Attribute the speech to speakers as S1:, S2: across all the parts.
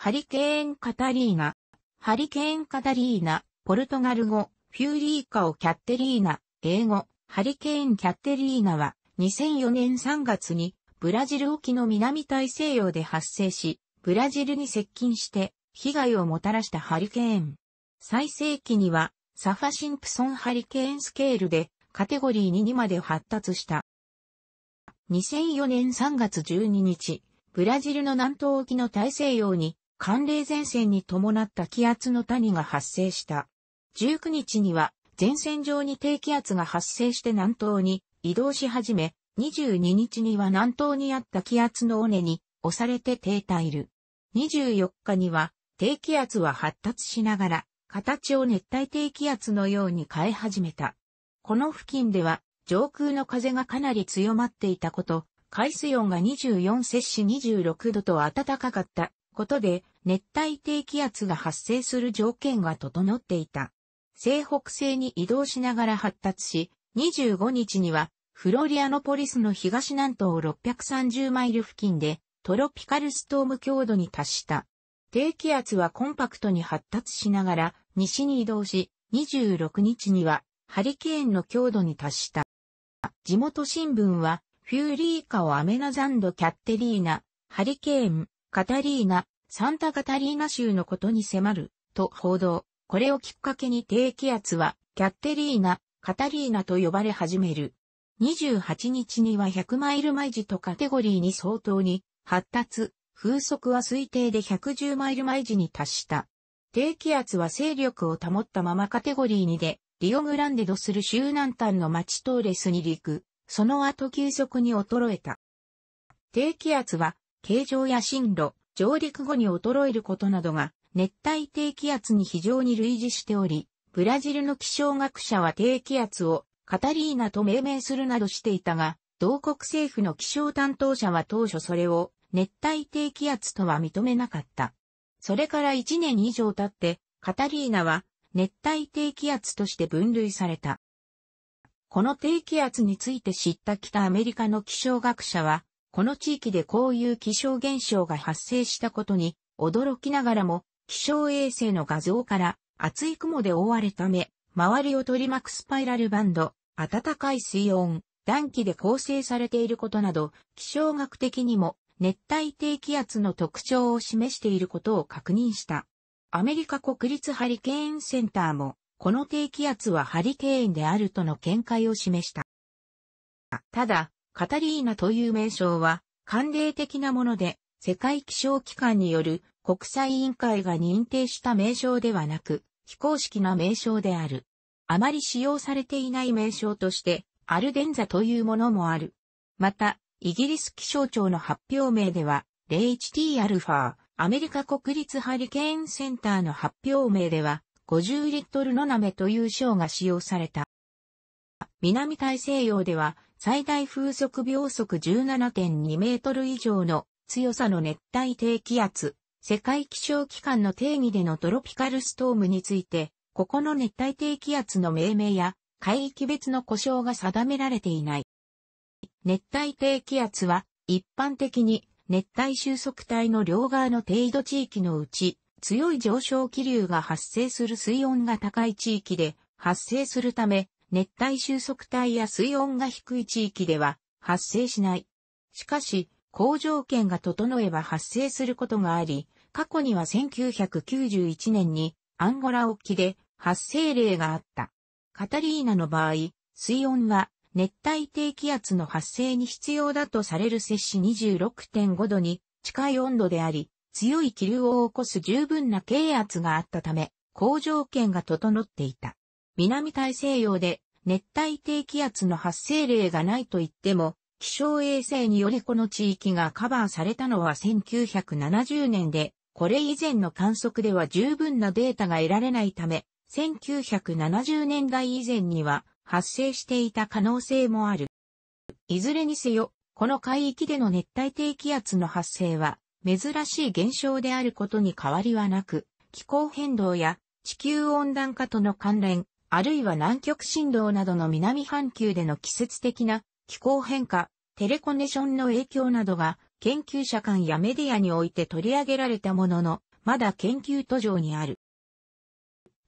S1: ハリケーンカタリーナ。ハリケーンカタリーナ、ポルトガル語、フューリーカオキャッテリーナ、英語、ハリケーンキャッテリーナは、2004年3月に、ブラジル沖の南大西洋で発生し、ブラジルに接近して、被害をもたらしたハリケーン。最盛期には、サファシンプソンハリケーンスケールで、カテゴリー2にまで発達した。2004年3月12日、ブラジルの南東沖の大西洋に寒冷前線に伴った気圧の谷が発生した。19日には前線上に低気圧が発生して南東に移動し始め、22日には南東にあった気圧の尾根に押されて停滞る。24日には低気圧は発達しながら形を熱帯低気圧のように変え始めた。この付近では上空の風がかなり強まっていたこと、海水温が24摂氏26度と暖かかったことで熱帯低気圧が発生する条件が整っていた。西北西に移動しながら発達し、25日にはフロリアノポリスの東南東630マイル付近でトロピカルストーム強度に達した。低気圧はコンパクトに発達しながら西に移動し、26日にはハリケーンの強度に達した。地元新聞はフューリーカをアメナザンドキャッテリーナ、ハリケーン、カタリーナ、サンタカタリーナ州のことに迫る、と報道。これをきっかけに低気圧は、キャッテリーナ、カタリーナと呼ばれ始める。28日には100マイル毎時とカテゴリーに相当に発達、風速は推定で110マイル毎時に達した。低気圧は勢力を保ったままカテゴリー2で、リオグランデドする州南端の町トーレスに陸、その後急速に衰えた。低気圧は、形状や進路、上陸後に衰えることなどが熱帯低気圧に非常に類似しており、ブラジルの気象学者は低気圧をカタリーナと命名するなどしていたが、同国政府の気象担当者は当初それを熱帯低気圧とは認めなかった。それから1年以上経って、カタリーナは熱帯低気圧として分類された。この低気圧について知った北アメリカの気象学者は、この地域でこういう気象現象が発生したことに、驚きながらも、気象衛星の画像から厚い雲で覆われため、周りを取り巻くスパイラルバンド、暖かい水温、暖気で構成されていることなど、気象学的にも熱帯低気圧の特徴を示していることを確認した。アメリカ国立ハリケーンセンターも、この低気圧はハリケーンであるとの見解を示した。ただ、カタリーナという名称は、慣例的なもので、世界気象機関による国際委員会が認定した名称ではなく、非公式な名称である。あまり使用されていない名称として、アルデンザというものもある。また、イギリス気象庁の発表名では、0HTα、アメリカ国立ハリケーンセンターの発表名では、50リットルのナメという章が使用された。南大西洋では、最大風速秒速17.2メートル以上の強さの熱帯低気圧、世界気象機関の定義でのトロピカルストームについて、ここの熱帯低気圧の命名や海域別の故障が定められていない。熱帯低気圧は一般的に熱帯収束帯の両側の低度地域のうち強い上昇気流が発生する水温が高い地域で発生するため熱帯収束帯や水温が低い地域では発生しない。しかし、好条件が整えば発生することがあり、過去には1991年にアンゴラ沖で発生例があった。カタリーナの場合、水温は熱帯低気圧の発生に必要だとされる摂氏26.5度に近い温度であり、強い気流を起こす十分な軽圧があったため、好条件が整っていた。南大西洋で熱帯低気圧の発生例がないと言っても、気象衛星によりこの地域がカバーされたのは1970年で、これ以前の観測では十分なデータが得られないため、1970年代以前には発生していた可能性もある。いずれにせよ、この海域での熱帯低気圧の発生は、珍しい現象であることに変わりはなく、気候変動や地球温暖化との関連、あるいは南極振動などの南半球での季節的な気候変化、テレコネションの影響などが研究者間やメディアにおいて取り上げられたものの、まだ研究途上にある。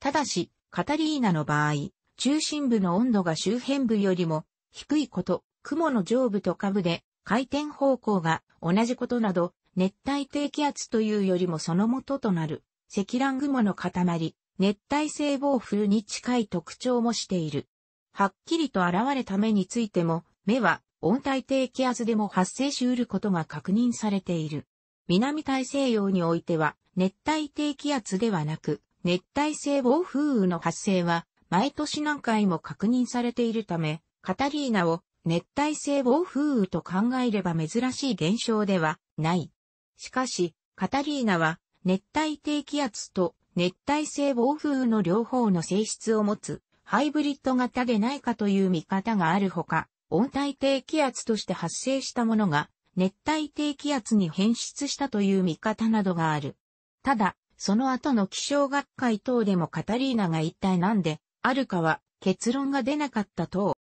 S1: ただし、カタリーナの場合、中心部の温度が周辺部よりも低いこと、雲の上部と下部で回転方向が同じことなど、熱帯低気圧というよりもその元となる積乱雲の塊、熱帯性暴風に近い特徴もしている。はっきりと現れた目についても、目は温帯低気圧でも発生しうることが確認されている。南大西洋においては、熱帯低気圧ではなく、熱帯性暴風雨の発生は、毎年何回も確認されているため、カタリーナを熱帯性暴風雨と考えれば珍しい現象ではない。しかし、カタリーナは熱帯低気圧と熱帯性暴風雨の両方の性質を持つハイブリッド型でないかという見方があるほか、温帯低気圧として発生したものが熱帯低気圧に変質したという見方などがある。ただ、その後の気象学会等でもカタリーナが一体なんであるかは結論が出なかった等。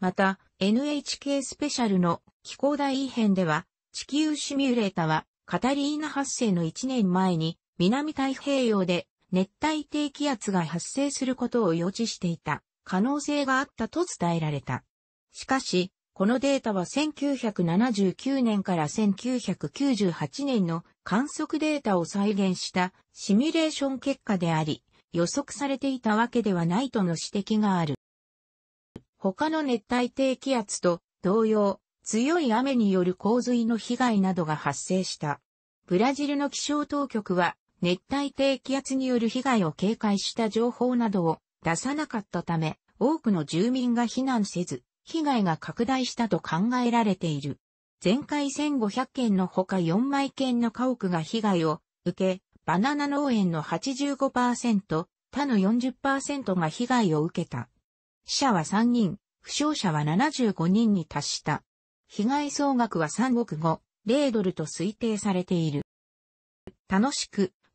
S1: また、NHK スペシャルの気候大異変では、地球シミュレータはカタリーナ発生の1年前に南太平洋で熱帯低気圧が発生することを予知していた可能性があったと伝えられた。しかし、このデータは1979年から1998年の観測データを再現したシミュレーション結果であり、予測されていたわけではないとの指摘がある。他の熱帯低気圧と同様、強い雨による洪水の被害などが発生した。ブラジルの気象当局は熱帯低気圧による被害を警戒した情報などを出さなかったため、多くの住民が避難せず、被害が拡大したと考えられている。前回1500件のほか4枚件の家屋が被害を受け、バナナ農園の85%、他の40%が被害を受けた。死者は3人、負傷者は75人に達した。被害総額は3億5、0ドルと推定されている。楽しく、